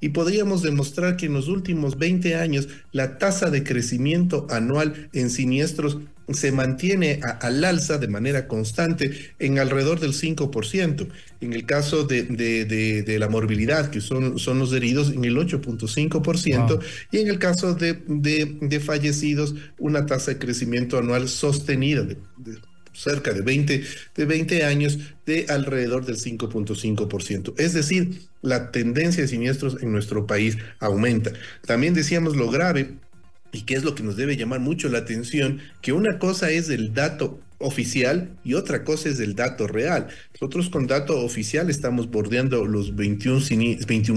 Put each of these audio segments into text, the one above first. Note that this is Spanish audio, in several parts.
Y podríamos demostrar que en los últimos 20 años la tasa de crecimiento anual en siniestros se mantiene al alza de manera constante en alrededor del 5%. En el caso de, de, la morbilidad, que son, son los heridos, en el 8.5%. Y en el caso de, fallecidos, una tasa de crecimiento anual sostenida cerca de 20, de 20 años de alrededor del 5.5%. Es decir, la tendencia de siniestros en nuestro país aumenta. También decíamos lo grave y que es lo que nos debe llamar mucho la atención, que una cosa es el dato oficial y otra cosa es el dato real. Nosotros con dato oficial estamos bordeando los 21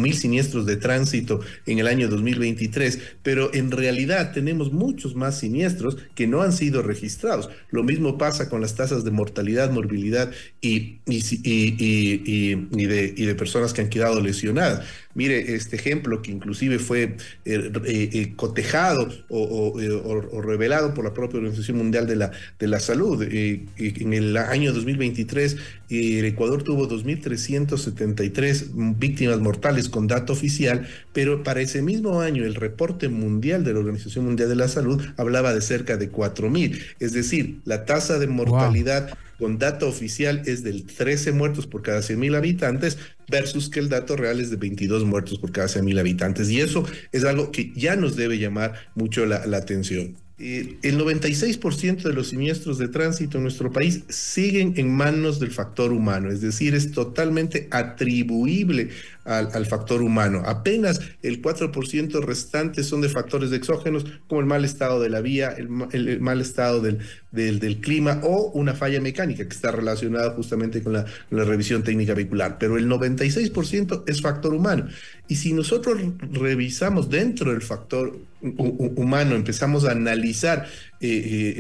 mil siniestros de tránsito en el año 2023, pero en realidad tenemos muchos más siniestros que no han sido registrados. Lo mismo pasa con las tasas de mortalidad, morbilidad y, y, y, y de, de, personas que han quedado lesionadas. Mire, este ejemplo que inclusive fue eh, eh, eh, cotejado o, o, revelado por la propia Organización Mundial de la, de la Salud en el año 2023 el Ecuador tuvo 2.373 víctimas mortales con dato oficial, pero para ese mismo año el reporte mundial de la Organización Mundial de la Salud hablaba de cerca de 4.000. Es decir, la tasa de mortalidad con dato oficial es del 13 muertos por cada 100.000 habitantes versus que el dato real es de 22 muertos por cada 100.000 habitantes. Y eso es algo que ya nos debe llamar mucho la atención. Eh, el 96% de los siniestros de tránsito en nuestro país siguen en manos del factor humano, es decir, es totalmente atribuible al, factor humano. Apenas el 4% restante son de factores exógenos como el mal estado de la vía, el, mal estado del, clima o una falla mecánica que está relacionada justamente con la, revisión técnica vehicular. Pero el 96% es factor humano. Y si nosotros revisamos dentro del factor humano, empezamos a analizar eh,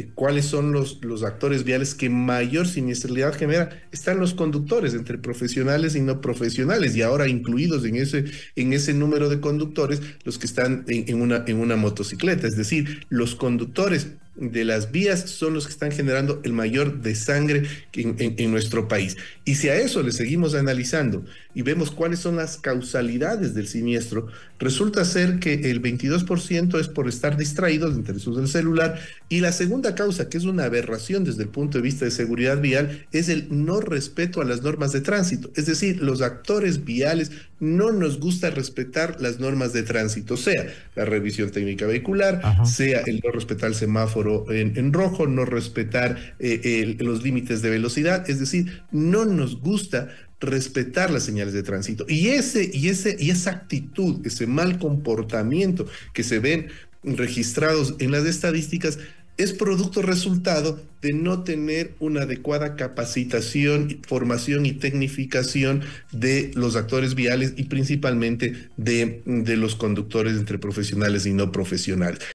eh, cuáles son los, los actores viales que mayor siniestralidad genera, están los conductores, entre profesionales y no profesionales, y ahora incluso incluidos en ese, en ese número de conductores los que están en, una, en una motocicleta. Es decir, los conductores de las vías son los que están generando el mayor desangre en, en, nuestro país. Y si a eso le seguimos analizando y vemos cuáles son las causalidades del siniestro, resulta ser que el 22% es por estar distraídos entre uso del celular y la segunda causa, que es una aberración desde el punto de vista de seguridad vial, es el no respeto a las normas de tránsito. Es decir, los actores viales no nos gusta respetar las normas de tránsito, sea la revisión técnica vehicular, sea el no respetar el semáforo en, rojo, no respetar eh, los límites de velocidad, es decir, no nos gusta respetar las señales de tránsito. Y, ese, y, ese, y esa actitud, ese mal comportamiento que se ven registrados en las estadísticas, es producto resultado de no tener una adecuada capacitación, formación y tecnificación de los actores viales y principalmente de los conductores entre profesionales y no profesionales.